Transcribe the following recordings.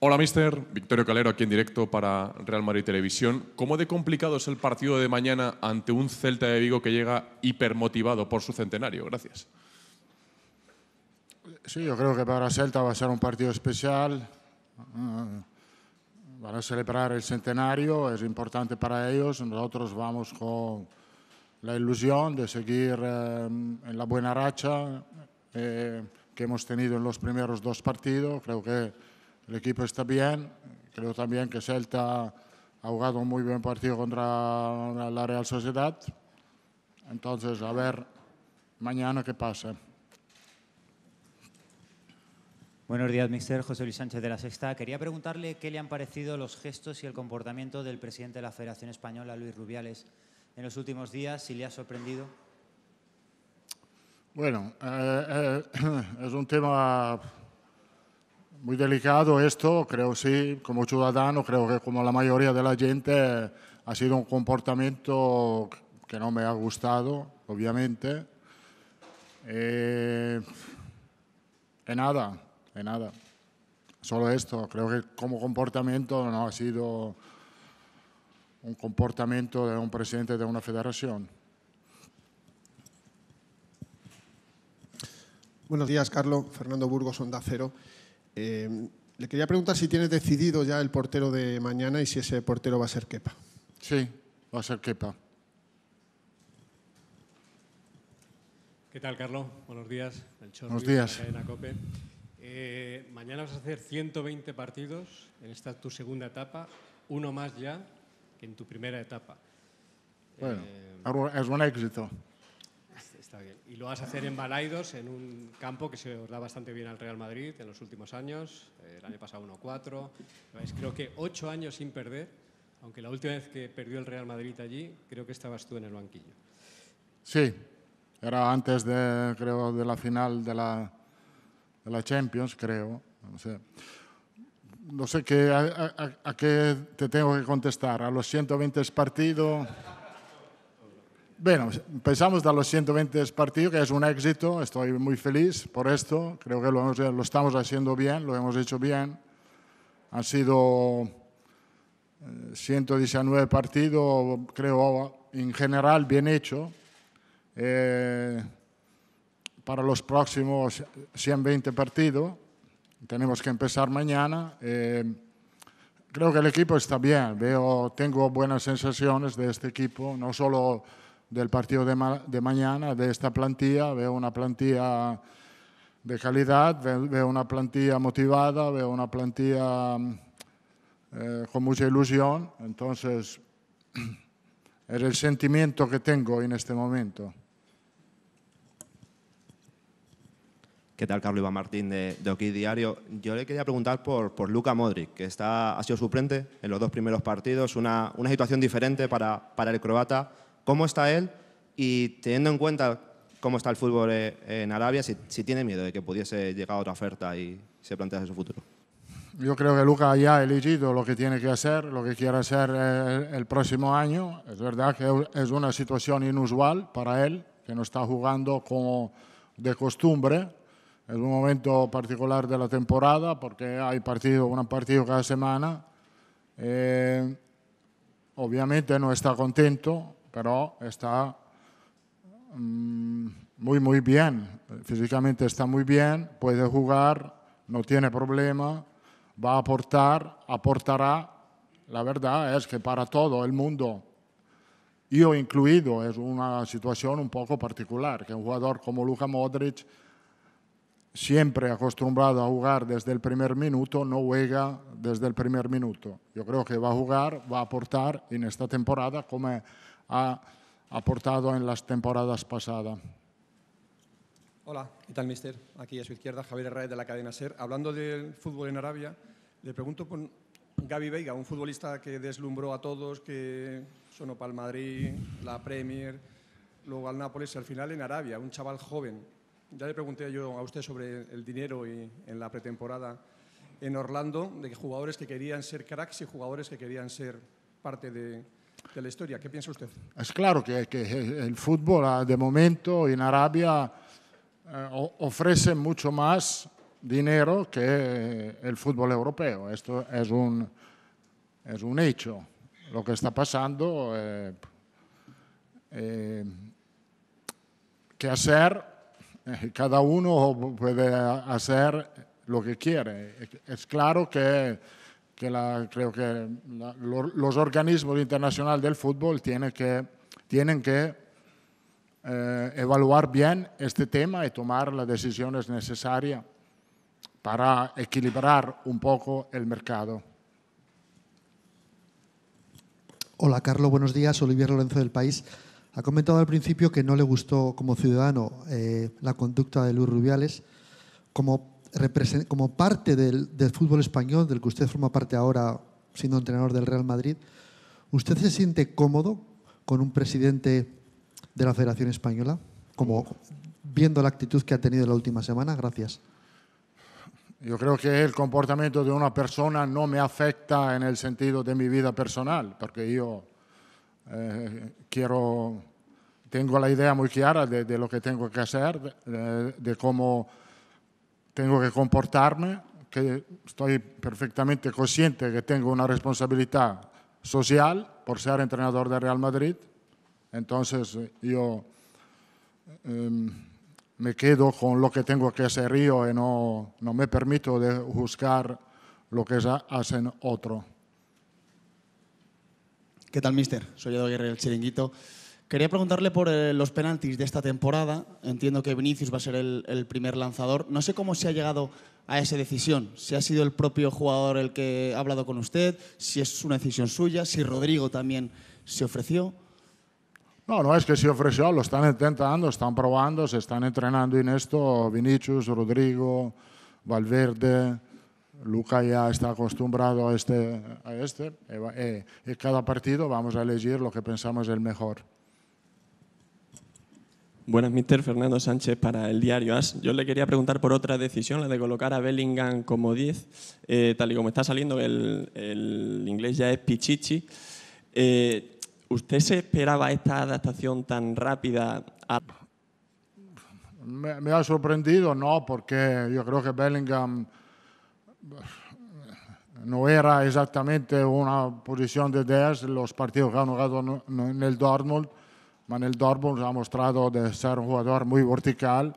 Hola, mister. Victorio Calero aquí en directo para Real Madrid Televisión. ¿Cómo de complicado es el partido de mañana ante un Celta de Vigo que llega hipermotivado por su centenario? Gracias. Sí, yo creo que para Celta va a ser un partido especial. Mm, van a celebrar el centenario, es importante para ellos. Nosotros vamos con la ilusión de seguir eh, en la buena racha eh, que hemos tenido en los primeros dos partidos. Creo que el equipo está bien, creo también que Celta ha jugado un muy buen partido contra la Real Sociedad, entonces a ver mañana qué pasa. Buenos días, mister. José Luis Sánchez de La Sexta. Quería preguntarle qué le han parecido los gestos y el comportamiento del presidente de la Federación Española, Luis Rubiales, en los últimos días, si le ha sorprendido. Bueno, eh, eh, es un tema muy delicado esto, creo sí, como ciudadano, creo que como la mayoría de la gente ha sido un comportamiento que no me ha gustado, obviamente. en eh, nada, en nada. Solo esto, creo que como comportamiento no ha sido un comportamiento de un presidente de una federación. Buenos días, Carlos. Fernando Burgos, Onda Cero. Em, le quería preguntar si tienes decidido ya el portero de mañana y si ese portero va a ser Kepa. Sí, va a ser Kepa. ¿Qué tal, Carlos? Buenos días. Buenos días. Eh, mañana vas a hacer 120 partidos en esta tu segunda etapa, uno más ya que en tu primera etapa. Bueno, eh, es un éxito. Y lo vas a hacer en Balaidos, en un campo que se os da bastante bien al Real Madrid en los últimos años. Eh, el año pasado 1-4. Creo que ocho años sin perder, aunque la última vez que perdió el Real Madrid allí, creo que estabas tú en el banquillo. Sí, era antes de, creo, de la final de la, de la Champions, creo. No sé, qué, a, a qué te tengo que contestar. A los 120 partidos. Bueno, empezamos a los 120 partidos, que es un éxito, estoy muy feliz por esto, creo que lo, estamos haciendo bien, lo hemos hecho bien. Han sido 119 eh, partidos, creo, en general bien hecho. Eh, para los próximos 120 partidos, tenemos que empezar mañana. Eh, creo que el equipo está bien, Veo, tengo buenas sensaciones de este equipo, no solo del partido de, mañana, de esta plantilla. Veo una plantilla de calidad, veo una plantilla motivada, veo una plantilla eh, con mucha ilusión. Entonces, es el sentimiento que tengo en este momento. ¿Qué tal, Carlos Iván Martín de, de Diario? Yo le quería preguntar por, por Luca Modric, que está, ha sido suplente en los dos primeros partidos, una, una situación diferente para, para el croata cómo está él y teniendo en cuenta cómo está el fútbol eh, en Arabia, si, tiene miedo de que pudiese llegar a otra oferta y se plantease su futuro. Yo creo que Luca ya ha elegido lo que tiene que hacer, lo que quiere hacer eh, el, próximo año. Es verdad que es una situación inusual para él, que no está jugando como de costumbre. Es un momento particular de la temporada porque hay partido, un partido cada semana. Eh, obviamente no está contento, pero está mm, muy, muy bien. Físicamente está muy bien, puede jugar, no tiene problema, va a aportar, aportará. La verdad es que para todo el mundo, yo incluido, es una situación un poco particular, que un jugador como Luka Modric, siempre acostumbrado a jugar desde el primer minuto, no juega desde el primer minuto. Yo creo que va a jugar, va a aportar en esta temporada como ha aportado en las temporadas pasadas. Hola, ¿qué tal, mister? Aquí a su izquierda, Javier Herrera de la cadena SER. Hablando del fútbol en Arabia, le pregunto con Gaby Veiga, un futbolista que deslumbró a todos, que sonó para el Madrid, la Premier, luego al Nápoles y al final en Arabia, un chaval joven. Ya le pregunté yo a usted sobre el dinero y en la pretemporada en Orlando, de jugadores que querían ser cracks y jugadores que querían ser parte de, de la historia. ¿Qué piensa usted? Es claro que, el fútbol ah, de momento en Arabia eh, ofrece mucho más dinero que el fútbol europeo. Esto es un, es un hecho. Lo que está pasando, eh, eh que hacer, eh, cada uno puede hacer lo que quiere. Es claro que que la, creo que los organismos internacionales del fútbol tienen que, tienen que eh, evaluar bien este tema y tomar las decisiones necesarias para equilibrar un poco el mercado. Hola, Carlos, buenos días. Olivier Lorenzo del País. Ha comentado al principio que no le gustó como ciudadano eh, la conducta de Luis Rubiales. Como como parte del, fútbol español, del que usted forma parte ahora siendo entrenador del Real Madrid, ¿usted se siente cómodo con un presidente de la Federación Española? Como viendo la actitud que ha tenido la última semana. Gracias. Yo creo que el comportamiento de una persona no me afecta en el sentido de mi vida personal, porque yo eh, quiero, tengo la idea muy clara de, lo que tengo que hacer, de cómo tengo que comportarme, que estoy perfectamente consciente que tengo una responsabilidad social por ser entrenador de Real Madrid. Entonces eh, yo em, me quedo con lo que tengo que hacer yo y no, no me permito de juzgar lo que hacen otro. ¿Qué tal, mister? Soy Eduardo Guerrero, el chiringuito. Quería preguntarle por eh, los penaltis de esta temporada. Entiendo que Vinicius va a ser el, primer lanzador. No sé cómo se ha llegado a esa decisión. Si ha sido el propio jugador el que ha hablado con usted, si es una decisión suya, si Rodrigo también se ofreció. No, no es que se ofreció, lo están intentando, están probando, se están entrenando en esto. Vinicius, Rodrigo, Valverde. Luca ya está acostumbrado a este, a este y eh, eh, cada partido vamos a elegir lo que pensamos es el mejor. Buenas, mister Fernando Sánchez para el diario AS. Yo le quería preguntar por otra decisión, la de colocar a Bellingham como 10. Eh, tal y como está saliendo, el, el inglés ya es pichichi. Eh, ¿Usted se esperaba esta adaptación tan rápida? A... Me, ha sorprendido, no, porque yo creo que Bellingham eh, no era exactamente una posición de 10 los partidos que han jugado en el Dortmund Manel Dortmund ha mostrado de ser un jugador muy vertical.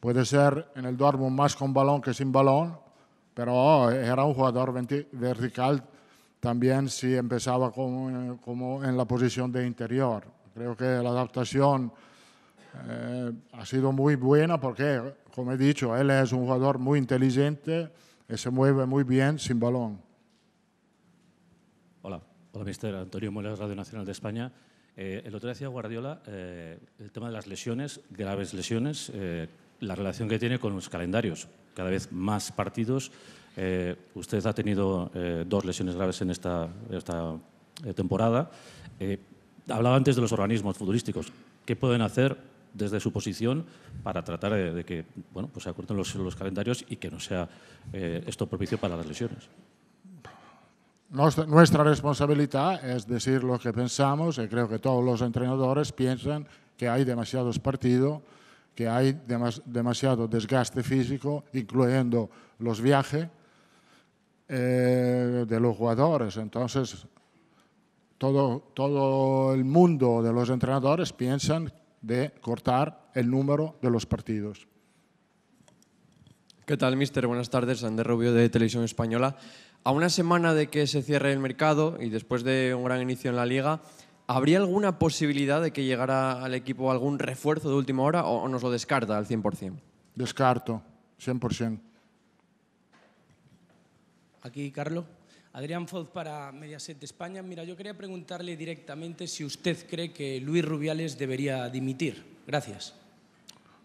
Puede ser en el Dortmund más con balón que sin balón, pero oh, era un jugador vertical también si empezaba como, en la posición de interior. Creo que la adaptación eh, ha sido muy buena porque, como he dicho, él es un jugador muy inteligente y eh, se mueve muy bien sin balón. Hola, hola, mister Antonio Muelas, Radio Nacional de España. Eh, el otro día decía Guardiola eh, el tema de las lesiones, graves lesiones, eh, la relación que tiene con los calendarios. Cada vez más partidos. usted ha tenido dos lesiones graves en esta, temporada. hablaba antes de los organismos futbolísticos. ¿Qué pueden hacer desde su posición para tratar de, que bueno, pues se acuerden los, calendarios y que no sea esto propicio para las lesiones? nuestra responsabilidad es decir lo que pensamos y creo que todos los entrenadores piensan que hay demasiados partidos, que hay demasiado desgaste físico, incluyendo los viajes eh, de los jugadores. Entonces, todo, todo el mundo de los entrenadores piensan de cortar el número de los partidos. ¿Qué tal, mister? Buenas tardes. Ander Rubio de Televisión Española. A una semana de que se cierre el mercado y después de un gran inicio en la liga, ¿habría alguna posibilidad de que llegara al equipo algún refuerzo de última hora o nos lo descarta al 100%? Descarto, 100%. Aquí, Carlos. Adrián Foz para Mediaset de España. Mira, yo quería preguntarle directamente si usted cree que Luis Rubiales debería dimitir. Gracias.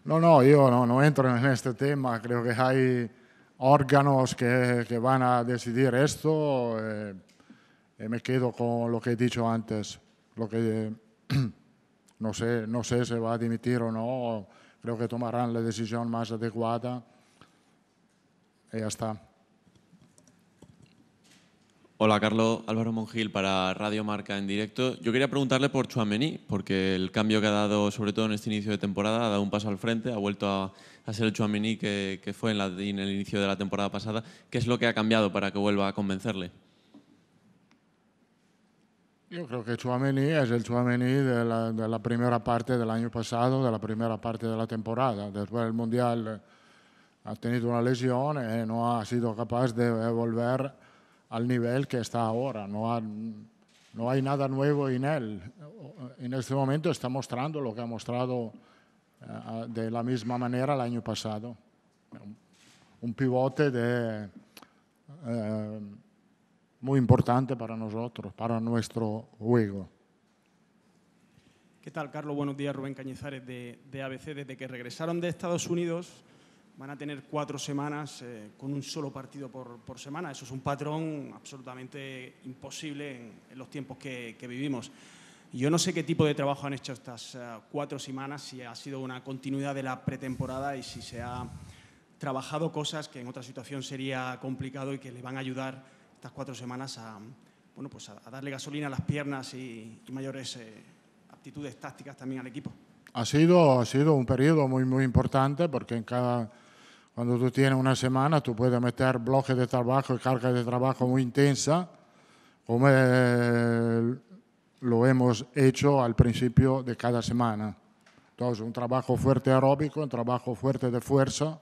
No, no, yo no, entro en este tema. Creo que hay órganos que, van a decidir esto. y eh, eh, me quedo con lo que he dicho antes. Lo que, no, sé, no sé si va a dimitir o no. Creo que tomarán la decisión más adecuada. Y ya está. Hola, Carlos Álvaro Mongil para Radio Marca en directo. Yo quería preguntarle por Chuamení, porque el cambio que ha dado, sobre todo en este inicio de temporada, ha dado un paso al frente, ha vuelto a, ser el Chuamení que, fue en, la, en, el inicio de la temporada pasada. ¿Qué es lo que ha cambiado para que vuelva a convencerle? Yo creo que Chuamení es el Chuamení de la, de la primera parte del año pasado, de la primera parte de la temporada. Después del Mundial eh, ha tenido una lesión y eh, no ha sido capaz de volver al nivel que está ahora. No, no hay nada nuevo en él. En este momento está mostrando lo que ha mostrado eh, de la misma manera el año pasado. Un pivote eh, muy importante para nosotros, para nuestro juego. ¿Qué tal, Carlos? Buenos días, Rubén Cañizares de, de ABC. Desde que regresaron de Estados Unidos, van a tener cuatro semanas eh, con un solo partido por, por, semana. Eso es un patrón absolutamente imposible en, los tiempos que, vivimos. Yo no sé qué tipo de trabajo han hecho estas eh, cuatro semanas, si ha sido una continuidad de la pretemporada y si se ha trabajado cosas que en otra situación sería complicado y que le van a ayudar estas cuatro semanas a, bueno, pues a, darle gasolina a las piernas y, mayores eh, aptitudes tácticas también al equipo. Ha sido, ha sido un periodo muy, muy importante porque en cada cuando tú tienes una semana, tú puedes meter bloques de trabajo y carga de trabajo muy intensa, como eh, lo hemos hecho al principio de cada semana. Entonces, un trabajo fuerte aeróbico, un trabajo fuerte de fuerza,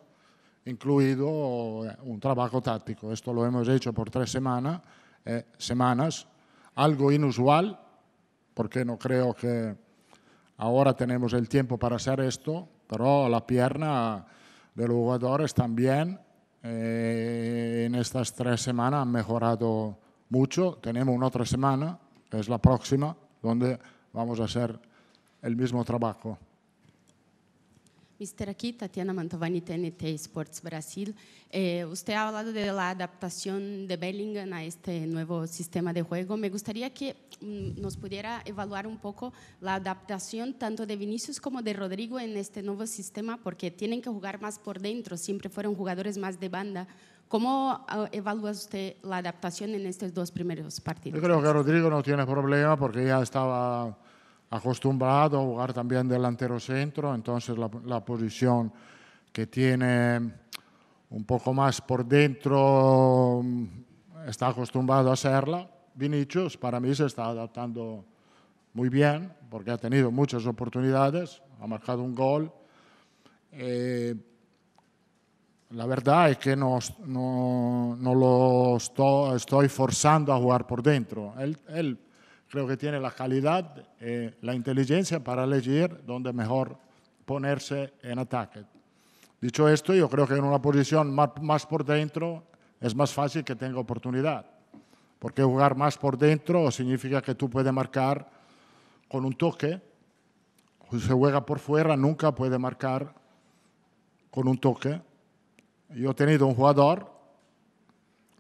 incluido eh, un trabajo táctico. Esto lo hemos hecho por tres semanas, eh, semanas. algo inusual, porque no creo que ahora tenemos el tiempo para hacer esto, pero la pierna de los jugadores también eh, en estas tres semanas han mejorado mucho. Tenemos una otra semana, que es la próxima, donde vamos a hacer el mismo trabajo. Mister, aquí Tatiana Mantovani, TNT Sports Brasil. Eh, usted ha hablado de la adaptación de Bellingham a este nuevo sistema de juego. Me gustaría que mm, nos pudiera evaluar un poco la adaptación tanto de Vinicius como de Rodrigo en este nuevo sistema, porque tienen que jugar más por dentro, siempre fueron jugadores más de banda. ¿Cómo ah, evalúa usted la adaptación en estos dos primeros partidos? Yo creo que Rodrigo no tiene problema porque ya estaba acostumbrado a jugar también delantero centro, entonces la, posición que tiene un poco más por dentro mm, está acostumbrado a hacerla. Vinicius para mí se está adaptando muy bien porque ha tenido muchas oportunidades, ha marcado un gol. Eh, la verdad es que no, no, no lo estoy, forzando a jugar por dentro. él creo que tiene la calidad, eh, la inteligencia para elegir dónde mejor ponerse en ataque. Dicho esto, yo creo que en una posición más, por dentro es más fácil que tenga oportunidad, porque jugar más por dentro significa que tú puedes marcar con un toque, si se juega por fuera nunca puede marcar con un toque. Yo he tenido un jugador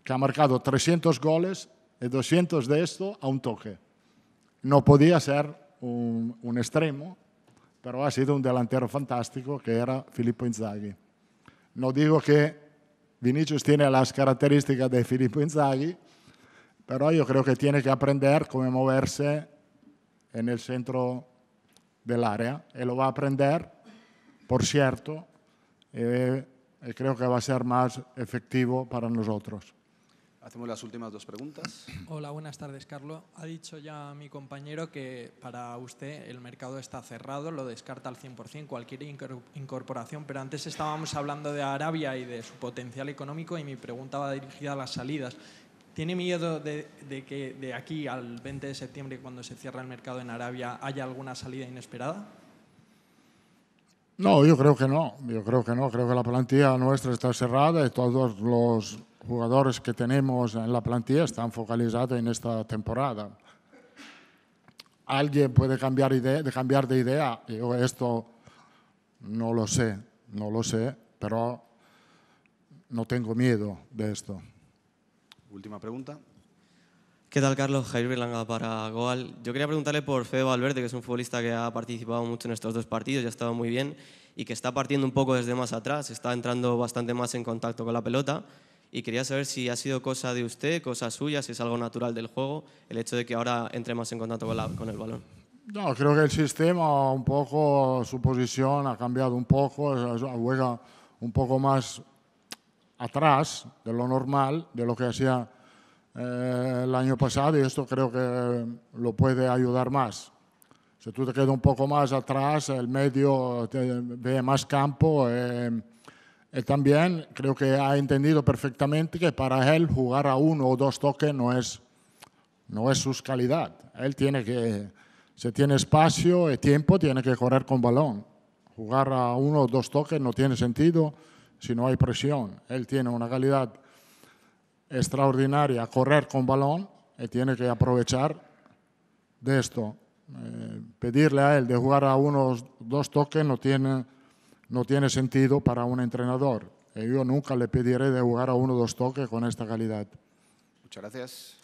que ha marcado 300 goles y 200 de esto a un toque. No podía ser un, extremo, pero ha sido un delantero fantástico que era Filippo Inzaghi. No digo que Vinicius tiene las características de Filippo Inzaghi, pero yo creo que tiene que aprender cómo moverse en el centro del área y lo va a aprender, por cierto, eh, y creo que va a ser más efectivo para nosotros. Hacemos las últimas dos preguntas. Hola, buenas tardes, Carlos. Ha dicho ya mi compañero que para usted el mercado está cerrado, lo descarta al 100% cualquier incorporación, pero antes estábamos hablando de Arabia y de su potencial económico y mi pregunta va dirigida a las salidas. ¿Tiene miedo de, que de aquí al 20 de septiembre, cuando se cierra el mercado en Arabia, haya alguna salida inesperada? No, yo creo que no. Yo creo que no. Creo que la plantilla nuestra está cerrada y todos los jugadores que tenemos en la plantilla están focalizados en esta temporada. Alguien puede cambiar, cambiar de idea. Yo esto no lo sé, no lo sé, pero no tengo miedo de esto. Última pregunta. ¿Qué tal, Carlos? Jair Berlanga para Goal. Yo quería preguntarle por Feo Valverde, que es un futbolista que ha participado mucho en estos dos partidos, ya ha estado muy bien y que está partiendo un poco desde más atrás, está entrando bastante más en contacto con la pelota y quería saber si ha sido cosa de usted, cosa suya, si es algo natural del juego, el hecho de que ahora entre más en contacto con, el balón. No, creo que el sistema, un poco su posición ha cambiado un poco, juega un poco más atrás de lo normal, de lo que hacía eh, el año pasado y esto creo que lo puede ayudar más. Si tú te quedas un poco más atrás, el medio ve más campo. Eh, él también creo que ha entendido perfectamente que para él jugar a uno o dos toques no es, no es su calidad. Él tiene que, si tiene espacio y tiempo, tiene que correr con balón. Jugar a uno o dos toques no tiene sentido si no hay presión. Él tiene una calidad extraordinaria, correr con balón, y tiene que aprovechar de esto. Eh, pedirle a él de jugar a uno o dos toques no tiene no tiene sentido para un entrenador. Eh, yo nunca le pediré de jugar a uno o dos toques con esta calidad. Muchas gracias.